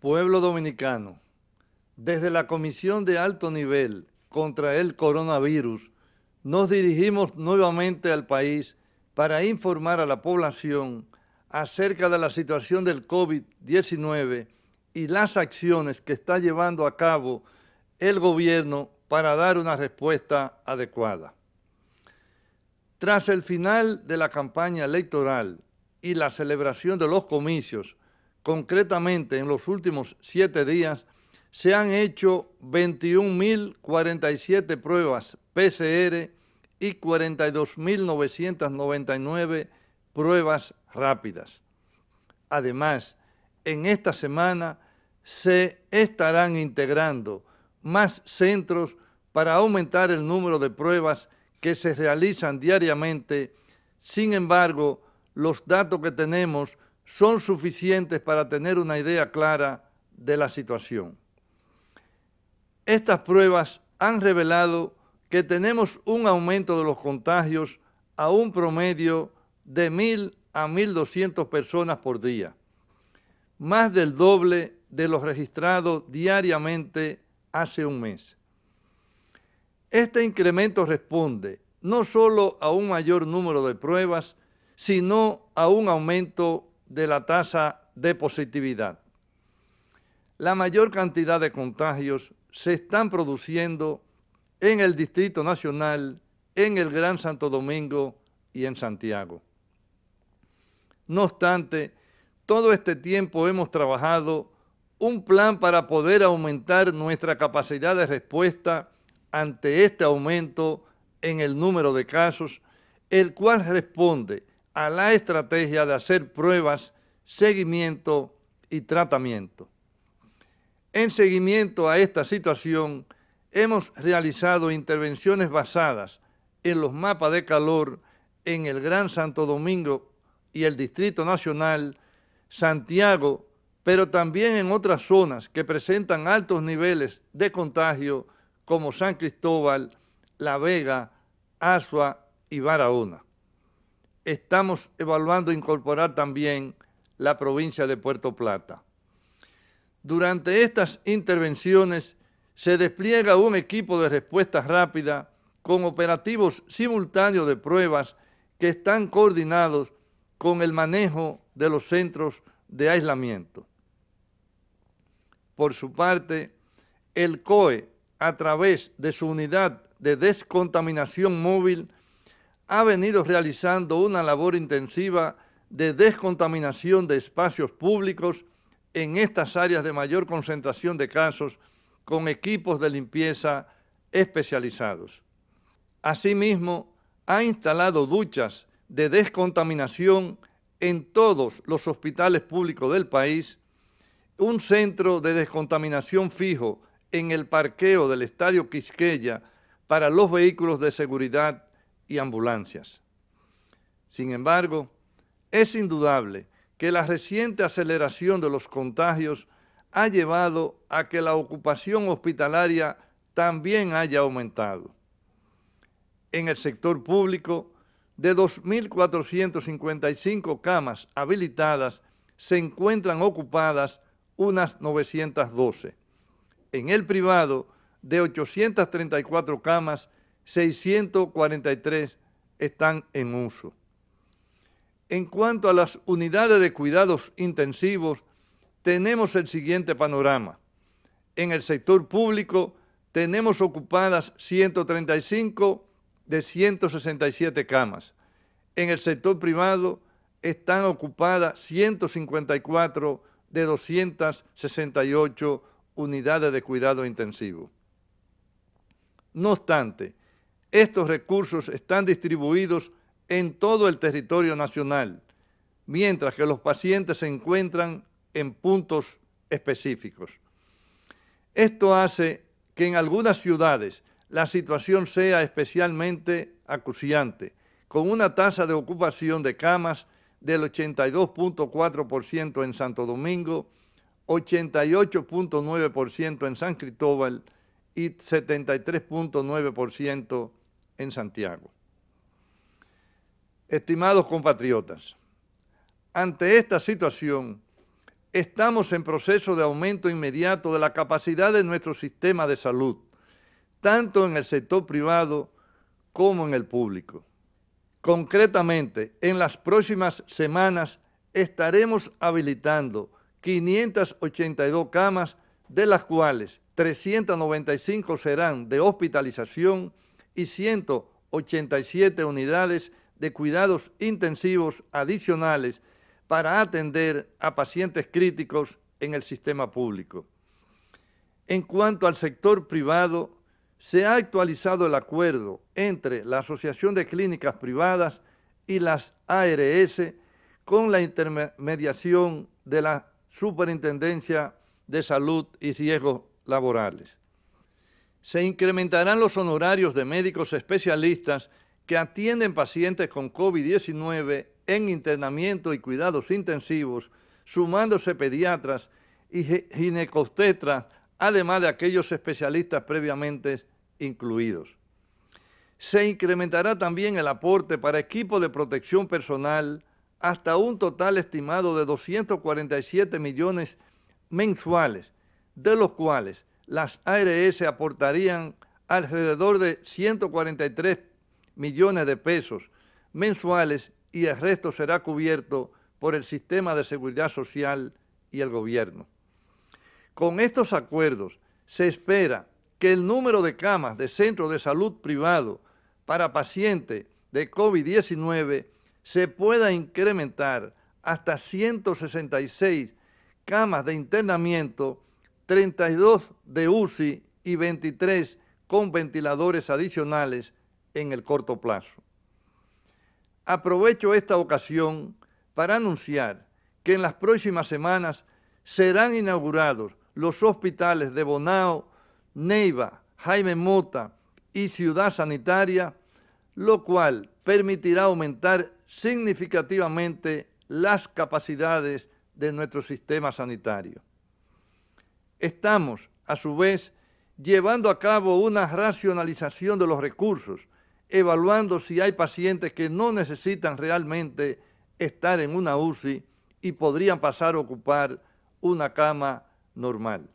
Pueblo dominicano, desde la Comisión de Alto Nivel contra el Coronavirus, nos dirigimos nuevamente al país para informar a la población acerca de la situación del COVID-19 y las acciones que está llevando a cabo el gobierno para dar una respuesta adecuada. Tras el final de la campaña electoral y la celebración de los comicios Concretamente, en los últimos siete días se han hecho 21.047 pruebas PCR y 42.999 pruebas rápidas. Además, en esta semana se estarán integrando más centros para aumentar el número de pruebas que se realizan diariamente. Sin embargo, los datos que tenemos son suficientes para tener una idea clara de la situación. Estas pruebas han revelado que tenemos un aumento de los contagios a un promedio de 1.000 a 1.200 personas por día, más del doble de los registrados diariamente hace un mes. Este incremento responde no solo a un mayor número de pruebas, sino a un aumento de la tasa de positividad. La mayor cantidad de contagios se están produciendo en el Distrito Nacional, en el Gran Santo Domingo y en Santiago. No obstante, todo este tiempo hemos trabajado un plan para poder aumentar nuestra capacidad de respuesta ante este aumento en el número de casos, el cual responde a la estrategia de hacer pruebas, seguimiento y tratamiento. En seguimiento a esta situación, hemos realizado intervenciones basadas en los mapas de calor en el Gran Santo Domingo y el Distrito Nacional, Santiago, pero también en otras zonas que presentan altos niveles de contagio como San Cristóbal, La Vega, Asua y Barahona estamos evaluando incorporar también la provincia de Puerto Plata. Durante estas intervenciones se despliega un equipo de respuesta rápida con operativos simultáneos de pruebas que están coordinados con el manejo de los centros de aislamiento. Por su parte, el COE, a través de su unidad de descontaminación móvil, ha venido realizando una labor intensiva de descontaminación de espacios públicos en estas áreas de mayor concentración de casos con equipos de limpieza especializados. Asimismo, ha instalado duchas de descontaminación en todos los hospitales públicos del país, un centro de descontaminación fijo en el parqueo del Estadio Quisqueya para los vehículos de seguridad y ambulancias. Sin embargo, es indudable que la reciente aceleración de los contagios ha llevado a que la ocupación hospitalaria también haya aumentado. En el sector público, de 2.455 camas habilitadas, se encuentran ocupadas unas 912. En el privado, de 834 camas, 643 están en uso. En cuanto a las unidades de cuidados intensivos, tenemos el siguiente panorama. En el sector público tenemos ocupadas 135 de 167 camas. En el sector privado están ocupadas 154 de 268 unidades de cuidado intensivo. No obstante, estos recursos están distribuidos en todo el territorio nacional, mientras que los pacientes se encuentran en puntos específicos. Esto hace que en algunas ciudades la situación sea especialmente acuciante, con una tasa de ocupación de camas del 82.4% en Santo Domingo, 88.9% en San Cristóbal y 73.9% en Santiago. Estimados compatriotas, ante esta situación, estamos en proceso de aumento inmediato de la capacidad de nuestro sistema de salud, tanto en el sector privado como en el público. Concretamente, en las próximas semanas estaremos habilitando 582 camas, de las cuales 395 serán de hospitalización y 187 unidades de cuidados intensivos adicionales para atender a pacientes críticos en el sistema público. En cuanto al sector privado, se ha actualizado el acuerdo entre la Asociación de Clínicas Privadas y las ARS con la intermediación de la Superintendencia de Salud y Riesgos Laborales. Se incrementarán los honorarios de médicos especialistas que atienden pacientes con COVID-19 en internamiento y cuidados intensivos, sumándose pediatras y ginecostetras, además de aquellos especialistas previamente incluidos. Se incrementará también el aporte para equipos de protección personal hasta un total estimado de 247 millones mensuales, de los cuales las ARS aportarían alrededor de 143 millones de pesos mensuales y el resto será cubierto por el sistema de seguridad social y el gobierno. Con estos acuerdos se espera que el número de camas de centros de salud privado para pacientes de COVID-19 se pueda incrementar hasta 166 camas de internamiento 32 de UCI y 23 con ventiladores adicionales en el corto plazo. Aprovecho esta ocasión para anunciar que en las próximas semanas serán inaugurados los hospitales de Bonao, Neiva, Jaime Mota y Ciudad Sanitaria, lo cual permitirá aumentar significativamente las capacidades de nuestro sistema sanitario. Estamos, a su vez, llevando a cabo una racionalización de los recursos, evaluando si hay pacientes que no necesitan realmente estar en una UCI y podrían pasar a ocupar una cama normal.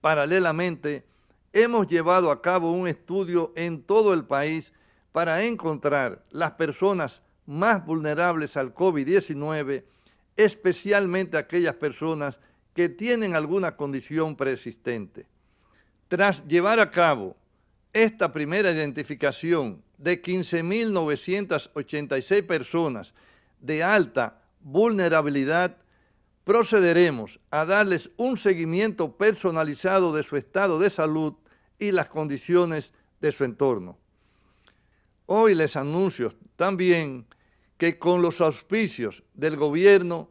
Paralelamente, hemos llevado a cabo un estudio en todo el país para encontrar las personas más vulnerables al COVID-19, especialmente aquellas personas que tienen alguna condición preexistente. Tras llevar a cabo esta primera identificación de 15.986 personas de alta vulnerabilidad, procederemos a darles un seguimiento personalizado de su estado de salud y las condiciones de su entorno. Hoy les anuncio también que con los auspicios del gobierno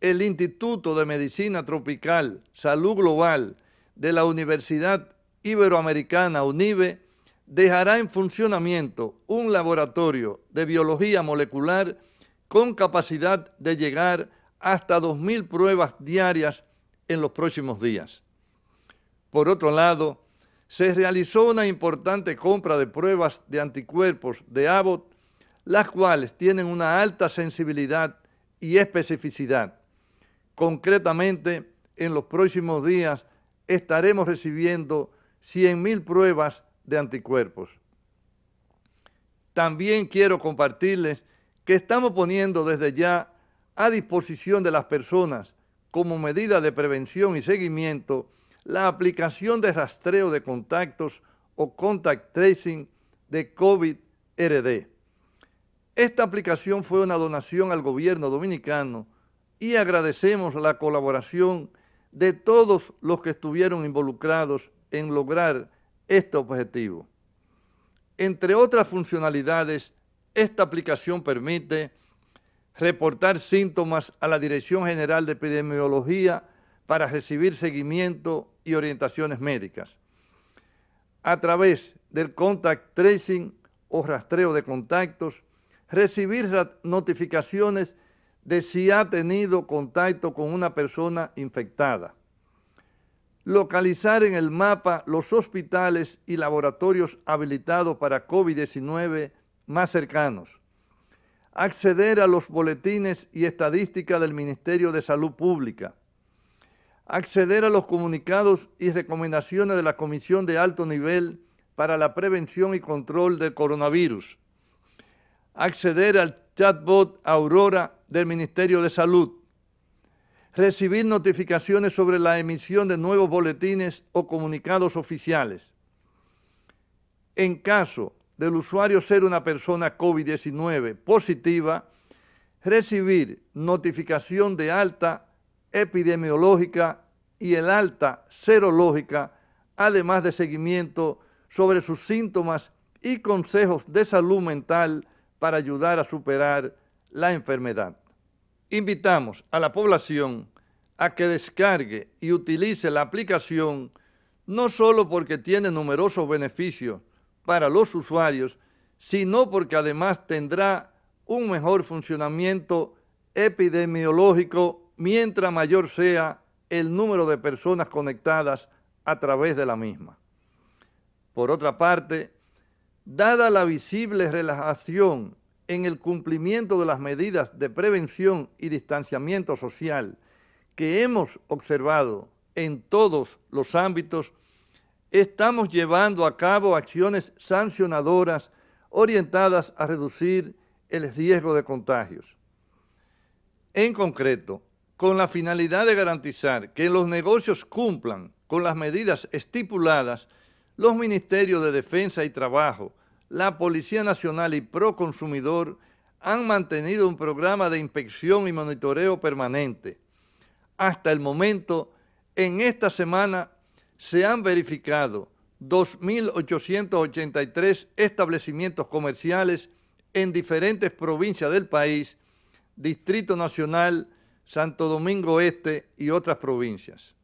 el Instituto de Medicina Tropical, Salud Global de la Universidad Iberoamericana UNIBE dejará en funcionamiento un laboratorio de biología molecular con capacidad de llegar hasta 2.000 pruebas diarias en los próximos días. Por otro lado, se realizó una importante compra de pruebas de anticuerpos de Abbott, las cuales tienen una alta sensibilidad y especificidad Concretamente, en los próximos días estaremos recibiendo 100.000 pruebas de anticuerpos. También quiero compartirles que estamos poniendo desde ya a disposición de las personas, como medida de prevención y seguimiento, la aplicación de rastreo de contactos o contact tracing de COVID-RD. Esta aplicación fue una donación al gobierno dominicano y agradecemos la colaboración de todos los que estuvieron involucrados en lograr este objetivo. Entre otras funcionalidades, esta aplicación permite reportar síntomas a la Dirección General de Epidemiología para recibir seguimiento y orientaciones médicas. A través del contact tracing o rastreo de contactos, recibir notificaciones de si ha tenido contacto con una persona infectada. Localizar en el mapa los hospitales y laboratorios habilitados para COVID-19 más cercanos. Acceder a los boletines y estadísticas del Ministerio de Salud Pública. Acceder a los comunicados y recomendaciones de la Comisión de Alto Nivel para la Prevención y Control del Coronavirus acceder al chatbot Aurora del Ministerio de Salud, recibir notificaciones sobre la emisión de nuevos boletines o comunicados oficiales. En caso del usuario ser una persona COVID-19 positiva, recibir notificación de alta epidemiológica y el alta serológica, además de seguimiento sobre sus síntomas y consejos de salud mental para ayudar a superar la enfermedad. Invitamos a la población a que descargue y utilice la aplicación no solo porque tiene numerosos beneficios para los usuarios, sino porque además tendrá un mejor funcionamiento epidemiológico mientras mayor sea el número de personas conectadas a través de la misma. Por otra parte, Dada la visible relajación en el cumplimiento de las medidas de prevención y distanciamiento social que hemos observado en todos los ámbitos, estamos llevando a cabo acciones sancionadoras orientadas a reducir el riesgo de contagios. En concreto, con la finalidad de garantizar que los negocios cumplan con las medidas estipuladas, los ministerios de Defensa y Trabajo, la Policía Nacional y Proconsumidor han mantenido un programa de inspección y monitoreo permanente. Hasta el momento, en esta semana se han verificado 2.883 establecimientos comerciales en diferentes provincias del país, Distrito Nacional, Santo Domingo Este y otras provincias.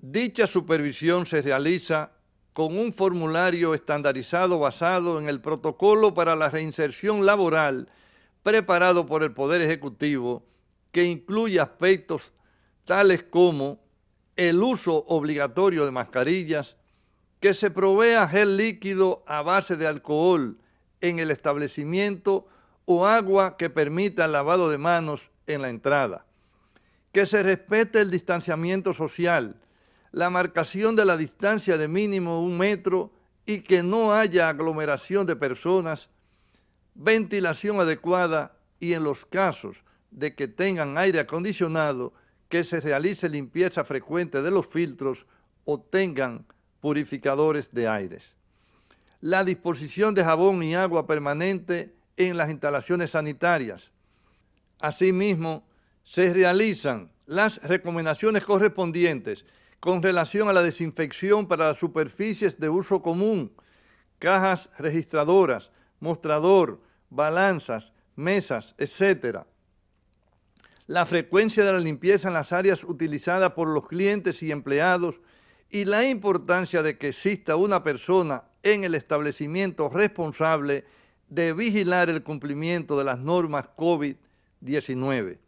Dicha supervisión se realiza con un formulario estandarizado basado en el protocolo para la reinserción laboral preparado por el Poder Ejecutivo que incluye aspectos tales como el uso obligatorio de mascarillas, que se provea gel líquido a base de alcohol en el establecimiento o agua que permita el lavado de manos en la entrada, que se respete el distanciamiento social, la marcación de la distancia de mínimo un metro y que no haya aglomeración de personas, ventilación adecuada y en los casos de que tengan aire acondicionado, que se realice limpieza frecuente de los filtros o tengan purificadores de aires. La disposición de jabón y agua permanente en las instalaciones sanitarias. Asimismo, se realizan las recomendaciones correspondientes con relación a la desinfección para las superficies de uso común, cajas registradoras, mostrador, balanzas, mesas, etc. La frecuencia de la limpieza en las áreas utilizadas por los clientes y empleados y la importancia de que exista una persona en el establecimiento responsable de vigilar el cumplimiento de las normas COVID-19.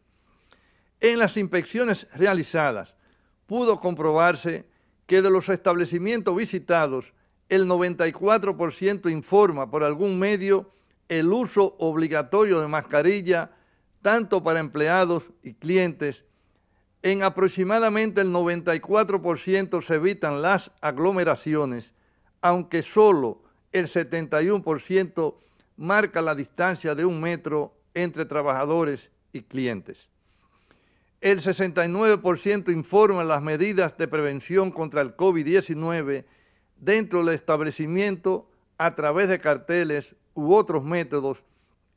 En las inspecciones realizadas, pudo comprobarse que de los establecimientos visitados, el 94% informa por algún medio el uso obligatorio de mascarilla tanto para empleados y clientes. En aproximadamente el 94% se evitan las aglomeraciones, aunque solo el 71% marca la distancia de un metro entre trabajadores y clientes. El 69% informa las medidas de prevención contra el COVID-19 dentro del establecimiento a través de carteles u otros métodos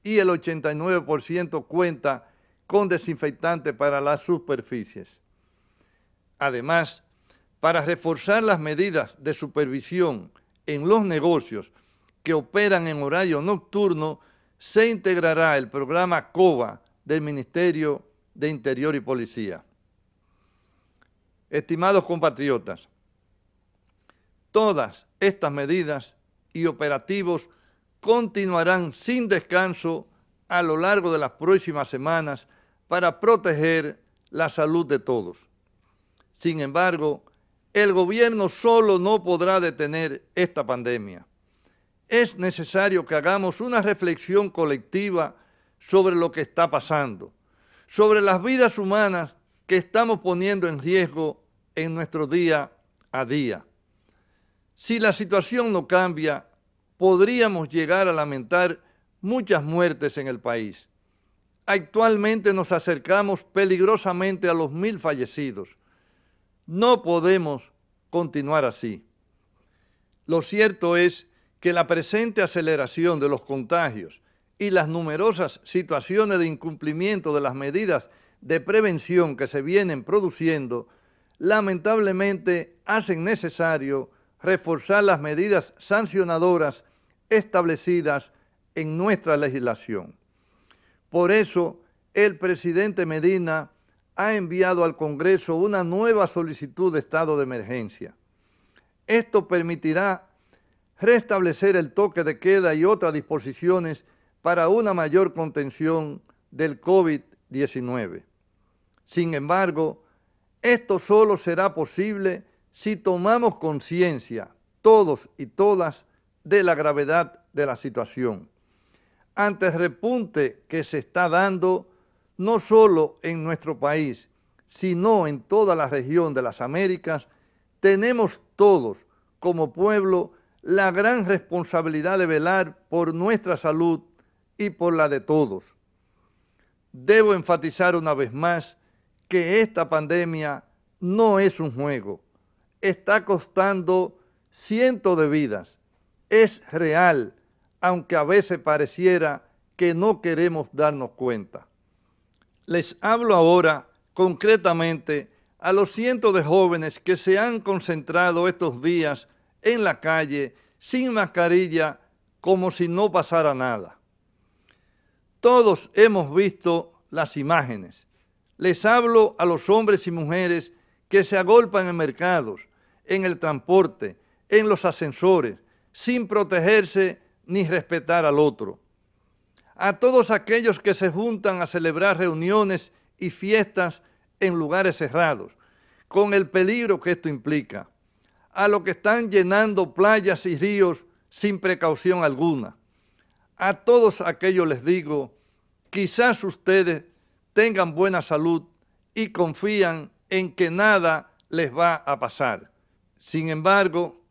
y el 89% cuenta con desinfectante para las superficies. Además, para reforzar las medidas de supervisión en los negocios que operan en horario nocturno, se integrará el programa COVA del Ministerio de Interior y Policía. Estimados compatriotas, todas estas medidas y operativos continuarán sin descanso a lo largo de las próximas semanas para proteger la salud de todos. Sin embargo, el gobierno solo no podrá detener esta pandemia. Es necesario que hagamos una reflexión colectiva sobre lo que está pasando sobre las vidas humanas que estamos poniendo en riesgo en nuestro día a día. Si la situación no cambia, podríamos llegar a lamentar muchas muertes en el país. Actualmente nos acercamos peligrosamente a los mil fallecidos. No podemos continuar así. Lo cierto es que la presente aceleración de los contagios y las numerosas situaciones de incumplimiento de las medidas de prevención que se vienen produciendo, lamentablemente hacen necesario reforzar las medidas sancionadoras establecidas en nuestra legislación. Por eso, el presidente Medina ha enviado al Congreso una nueva solicitud de estado de emergencia. Esto permitirá restablecer el toque de queda y otras disposiciones para una mayor contención del COVID-19. Sin embargo, esto solo será posible si tomamos conciencia, todos y todas, de la gravedad de la situación. Ante el repunte que se está dando, no solo en nuestro país, sino en toda la región de las Américas, tenemos todos, como pueblo, la gran responsabilidad de velar por nuestra salud y por la de todos. Debo enfatizar una vez más que esta pandemia no es un juego. Está costando cientos de vidas. Es real, aunque a veces pareciera que no queremos darnos cuenta. Les hablo ahora concretamente a los cientos de jóvenes que se han concentrado estos días en la calle sin mascarilla como si no pasara nada. Todos hemos visto las imágenes. Les hablo a los hombres y mujeres que se agolpan en mercados, en el transporte, en los ascensores, sin protegerse ni respetar al otro. A todos aquellos que se juntan a celebrar reuniones y fiestas en lugares cerrados, con el peligro que esto implica. A los que están llenando playas y ríos sin precaución alguna a todos aquellos les digo, quizás ustedes tengan buena salud y confían en que nada les va a pasar. Sin embargo,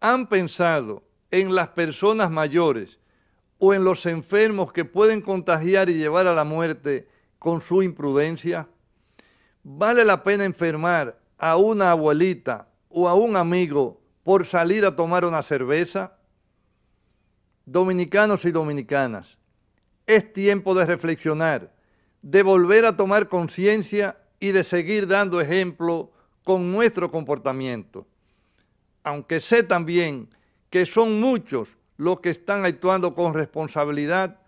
han pensado en las personas mayores o en los enfermos que pueden contagiar y llevar a la muerte con su imprudencia? ¿Vale la pena enfermar a una abuelita o a un amigo por salir a tomar una cerveza? dominicanos y dominicanas, es tiempo de reflexionar, de volver a tomar conciencia y de seguir dando ejemplo con nuestro comportamiento. Aunque sé también que son muchos los que están actuando con responsabilidad,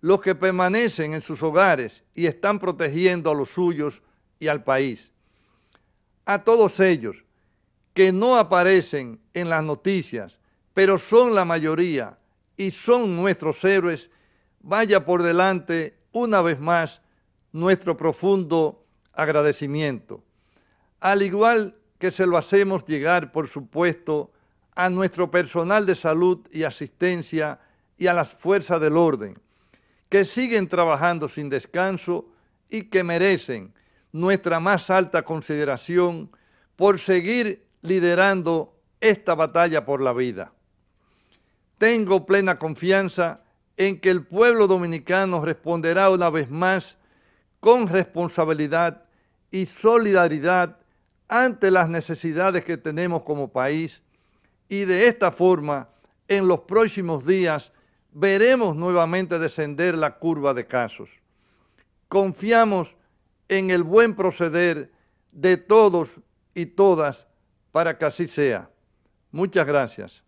los que permanecen en sus hogares y están protegiendo a los suyos y al país. A todos ellos que no aparecen en las noticias, pero son la mayoría, y son nuestros héroes, vaya por delante una vez más nuestro profundo agradecimiento. Al igual que se lo hacemos llegar, por supuesto, a nuestro personal de salud y asistencia y a las fuerzas del orden, que siguen trabajando sin descanso y que merecen nuestra más alta consideración por seguir liderando esta batalla por la vida. Tengo plena confianza en que el pueblo dominicano responderá una vez más con responsabilidad y solidaridad ante las necesidades que tenemos como país y de esta forma en los próximos días veremos nuevamente descender la curva de casos. Confiamos en el buen proceder de todos y todas para que así sea. Muchas gracias.